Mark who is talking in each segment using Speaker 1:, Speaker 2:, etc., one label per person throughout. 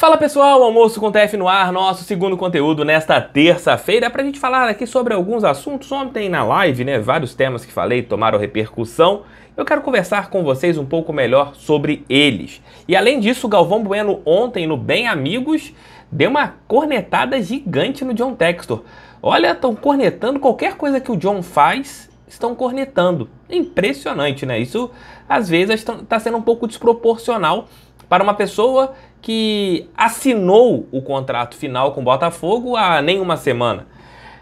Speaker 1: Fala pessoal, Almoço com TF no ar, nosso segundo conteúdo nesta terça-feira é para a gente falar aqui sobre alguns assuntos. Ontem na live, né, vários temas que falei tomaram repercussão. Eu quero conversar com vocês um pouco melhor sobre eles. E além disso, Galvão Bueno ontem no Bem Amigos deu uma cornetada gigante no John Textor. Olha, estão cornetando qualquer coisa que o John faz, estão cornetando. É impressionante, né? Isso às vezes está sendo um pouco desproporcional para uma pessoa que assinou o contrato final com o Botafogo há nem uma semana.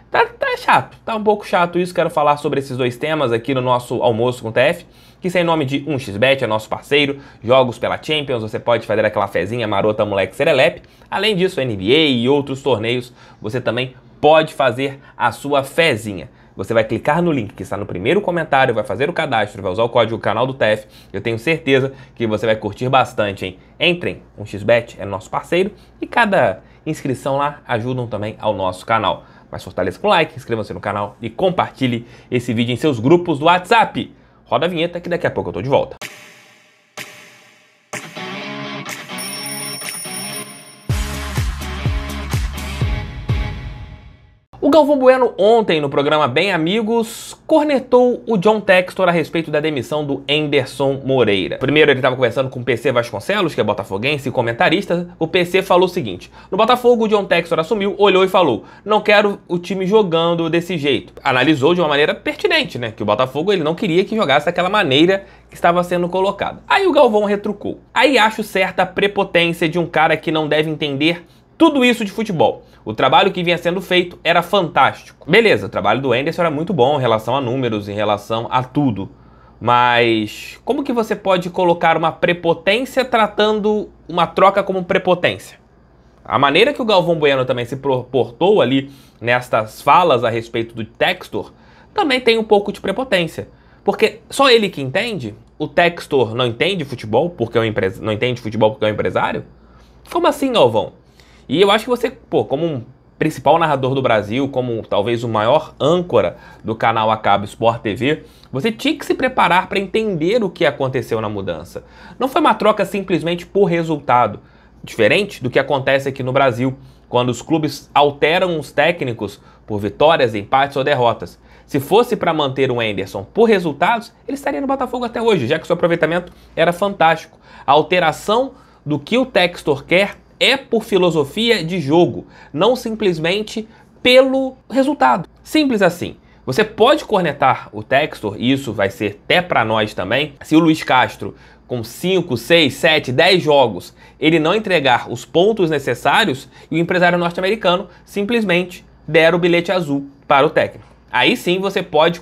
Speaker 1: Tá, tá, chato, tá um pouco chato isso. Quero falar sobre esses dois temas aqui no nosso almoço com o TF, que sem é nome de 1xBet, é nosso parceiro, jogos pela Champions, você pode fazer aquela fezinha marota moleque serelepe. Além disso, NBA e outros torneios, você também pode fazer a sua fezinha. Você vai clicar no link que está no primeiro comentário, vai fazer o cadastro, vai usar o código canal do TEF. Eu tenho certeza que você vai curtir bastante, hein? Entrem, o um XBET é nosso parceiro e cada inscrição lá ajudam também ao nosso canal. Mas fortaleça com like, inscreva-se no canal e compartilhe esse vídeo em seus grupos do WhatsApp. Roda a vinheta que daqui a pouco eu tô de volta. O Galvão Bueno, ontem no programa Bem Amigos, cornetou o John Textor a respeito da demissão do Enderson Moreira. Primeiro, ele estava conversando com o PC Vasconcelos, que é botafoguense e comentarista. O PC falou o seguinte: No Botafogo, o John Textor assumiu, olhou e falou: Não quero o time jogando desse jeito. Analisou de uma maneira pertinente, né? Que o Botafogo ele não queria que jogasse daquela maneira que estava sendo colocada. Aí o Galvão retrucou. Aí acho certa a prepotência de um cara que não deve entender tudo isso de futebol. O trabalho que vinha sendo feito era fantástico. Beleza, o trabalho do Anderson era muito bom em relação a números, em relação a tudo. Mas como que você pode colocar uma prepotência tratando uma troca como prepotência? A maneira que o Galvão Bueno também se portou ali nestas falas a respeito do Textor também tem um pouco de prepotência. Porque só ele que entende, o Textor não entende futebol porque é um empre... não entende futebol porque é um empresário? Como assim, Galvão? E eu acho que você, pô, como um principal narrador do Brasil, como talvez o maior âncora do canal a cabo Sport TV, você tinha que se preparar para entender o que aconteceu na mudança. Não foi uma troca simplesmente por resultado, diferente do que acontece aqui no Brasil, quando os clubes alteram os técnicos por vitórias, empates ou derrotas. Se fosse para manter o Anderson por resultados, ele estaria no Botafogo até hoje, já que seu aproveitamento era fantástico. A alteração do que o Textor quer é por filosofia de jogo, não simplesmente pelo resultado. Simples assim. Você pode cornetar o Textor, e isso vai ser até para nós também, se o Luiz Castro, com 5, 6, 7, 10 jogos, ele não entregar os pontos necessários e o empresário norte-americano simplesmente der o bilhete azul para o técnico. Aí sim você pode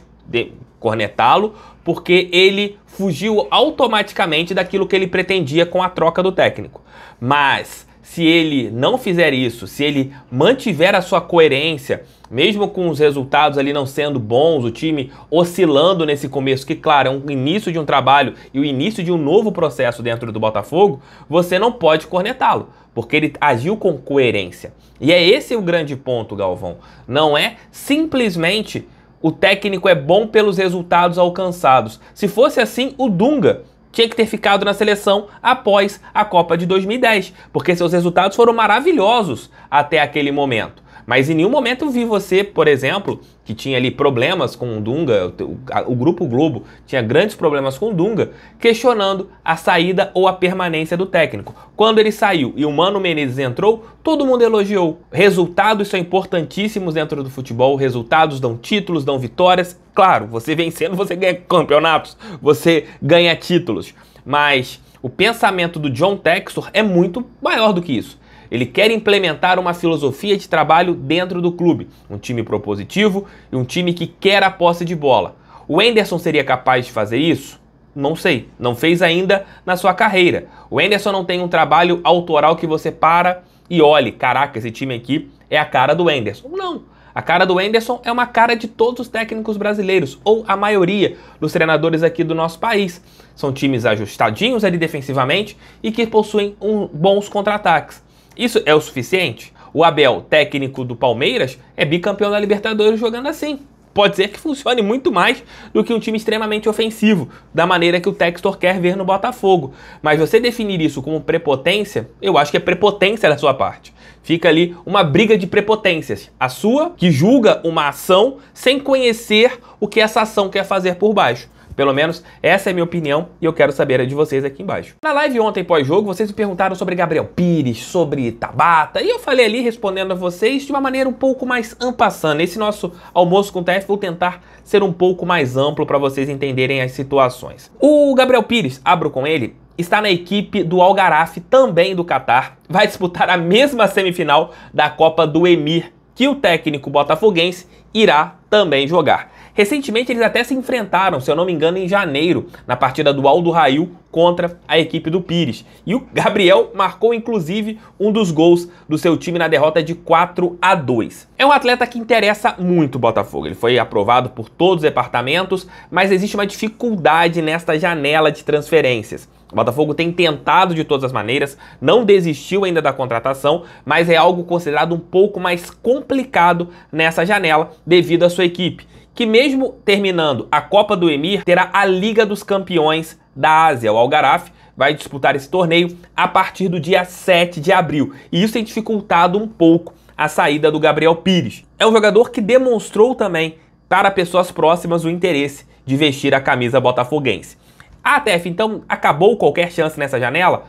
Speaker 1: cornetá-lo, porque ele fugiu automaticamente daquilo que ele pretendia com a troca do técnico. Mas se ele não fizer isso, se ele mantiver a sua coerência, mesmo com os resultados ali não sendo bons, o time oscilando nesse começo, que claro, é um início de um trabalho e o início de um novo processo dentro do Botafogo, você não pode cornetá-lo, porque ele agiu com coerência. E é esse o grande ponto, Galvão. Não é simplesmente o técnico é bom pelos resultados alcançados. Se fosse assim, o Dunga tinha que ter ficado na seleção após a Copa de 2010, porque seus resultados foram maravilhosos até aquele momento. Mas em nenhum momento eu vi você, por exemplo, que tinha ali problemas com o Dunga, o, o Grupo Globo tinha grandes problemas com o Dunga, questionando a saída ou a permanência do técnico. Quando ele saiu e o Mano Menezes entrou, todo mundo elogiou. Resultados são importantíssimos dentro do futebol, resultados dão títulos, dão vitórias. Claro, você vencendo, você ganha campeonatos, você ganha títulos. Mas o pensamento do John Textor é muito maior do que isso. Ele quer implementar uma filosofia de trabalho dentro do clube, um time propositivo e um time que quer a posse de bola. O Enderson seria capaz de fazer isso? Não sei, não fez ainda na sua carreira. O Enderson não tem um trabalho autoral que você para e olhe, caraca, esse time aqui é a cara do Enderson. Não. A cara do Enderson é uma cara de todos os técnicos brasileiros, ou a maioria dos treinadores aqui do nosso país. São times ajustadinhos ali defensivamente e que possuem um, bons contra-ataques. Isso é o suficiente? O Abel, técnico do Palmeiras, é bicampeão da Libertadores jogando assim. Pode ser que funcione muito mais do que um time extremamente ofensivo, da maneira que o Textor quer ver no Botafogo. Mas você definir isso como prepotência, eu acho que é prepotência da sua parte. Fica ali uma briga de prepotências. A sua, que julga uma ação sem conhecer o que essa ação quer fazer por baixo. Pelo menos essa é a minha opinião e eu quero saber a de vocês aqui embaixo. Na live ontem pós-jogo, vocês me perguntaram sobre Gabriel Pires, sobre Tabata, e eu falei ali respondendo a vocês de uma maneira um pouco mais ampassando. Esse nosso almoço com o TF vou tentar ser um pouco mais amplo para vocês entenderem as situações. O Gabriel Pires, abro com ele, está na equipe do Algaraf, também do Catar, vai disputar a mesma semifinal da Copa do Emir, que o técnico botafoguense irá também jogar. Recentemente eles até se enfrentaram, se eu não me engano, em janeiro, na partida do Aldo Rail contra a equipe do Pires. E o Gabriel marcou inclusive um dos gols do seu time na derrota de 4 a 2. É um atleta que interessa muito o Botafogo. Ele foi aprovado por todos os departamentos, mas existe uma dificuldade nesta janela de transferências. O Botafogo tem tentado de todas as maneiras, não desistiu ainda da contratação, mas é algo considerado um pouco mais complicado nessa janela devido à sua equipe que mesmo terminando a Copa do Emir, terá a Liga dos Campeões da Ásia. O Algaraf vai disputar esse torneio a partir do dia 7 de abril. E isso tem dificultado um pouco a saída do Gabriel Pires. É um jogador que demonstrou também para pessoas próximas o interesse de vestir a camisa botafoguense. A ATF então acabou qualquer chance nessa janela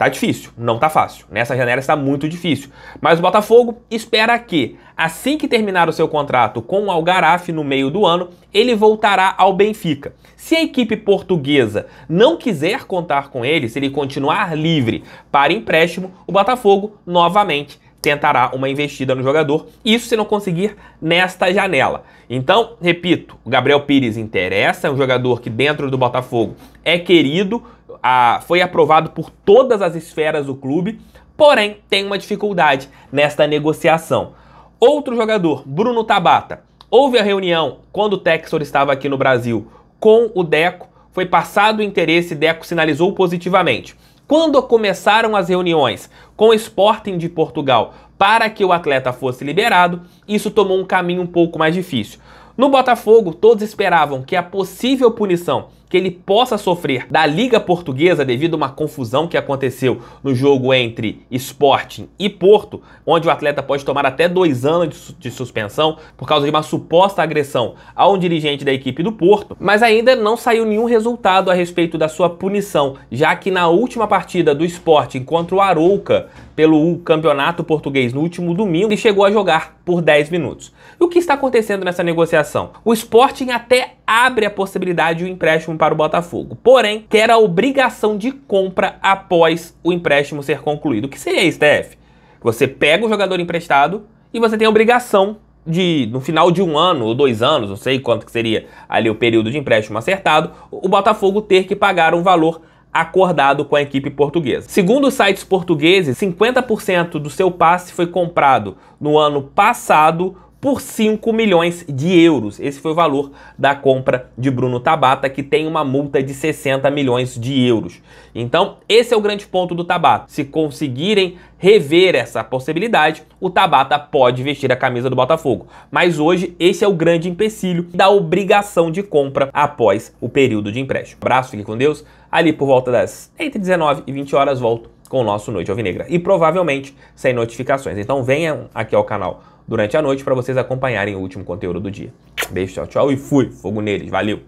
Speaker 1: Tá difícil, não tá fácil. Nessa janela está muito difícil. Mas o Botafogo espera que, assim que terminar o seu contrato com o Algarve no meio do ano, ele voltará ao Benfica. Se a equipe portuguesa não quiser contar com ele, se ele continuar livre para empréstimo, o Botafogo novamente tentará uma investida no jogador, isso se não conseguir nesta janela. Então, repito, o Gabriel Pires interessa, é um jogador que dentro do Botafogo é querido, a, foi aprovado por todas as esferas do clube, porém tem uma dificuldade nesta negociação. Outro jogador, Bruno Tabata, houve a reunião quando o Texor estava aqui no Brasil com o Deco, foi passado o interesse, Deco sinalizou positivamente. Quando começaram as reuniões com o Sporting de Portugal para que o atleta fosse liberado, isso tomou um caminho um pouco mais difícil. No Botafogo, todos esperavam que a possível punição que ele possa sofrer da Liga Portuguesa devido a uma confusão que aconteceu no jogo entre Sporting e Porto, onde o atleta pode tomar até dois anos de, suspensão por causa de uma suposta agressão a um dirigente da equipe do Porto, mas ainda não saiu nenhum resultado a respeito da sua punição, já que na última partida do Sporting contra o Arouca pelo Campeonato Português no último domingo, ele chegou a jogar por 10 minutos. E o que está acontecendo nessa negociação? O Sporting até abre a possibilidade de um empréstimo para o Botafogo. Porém, quer a obrigação de compra após o empréstimo ser concluído. O que seria isso, TF? Você pega o jogador emprestado e você tem a obrigação de, no final de um ano ou dois anos, não sei quanto que seria ali o período de empréstimo acertado, o Botafogo ter que pagar um valor acordado com a equipe portuguesa. Segundo sites portugueses, 50% do seu passe foi comprado no ano passado por 5 milhões de euros. Esse foi o valor da compra de Bruno Tabata, que tem uma multa de 60 milhões de euros. Então, esse é o grande ponto do Tabata. Se conseguirem rever essa possibilidade, o Tabata pode vestir a camisa do Botafogo. Mas hoje, esse é o grande empecilho da obrigação de compra após o período de empréstimo. Abraço, fique com Deus. Ali por volta das entre 19 e 20 horas, volto com o nosso Noite Alvinegra. E provavelmente sem notificações. Então venham aqui ao canal durante a noite para vocês acompanharem o último conteúdo do dia. Beijo, tchau, tchau e fui. Fogo neles. Valeu!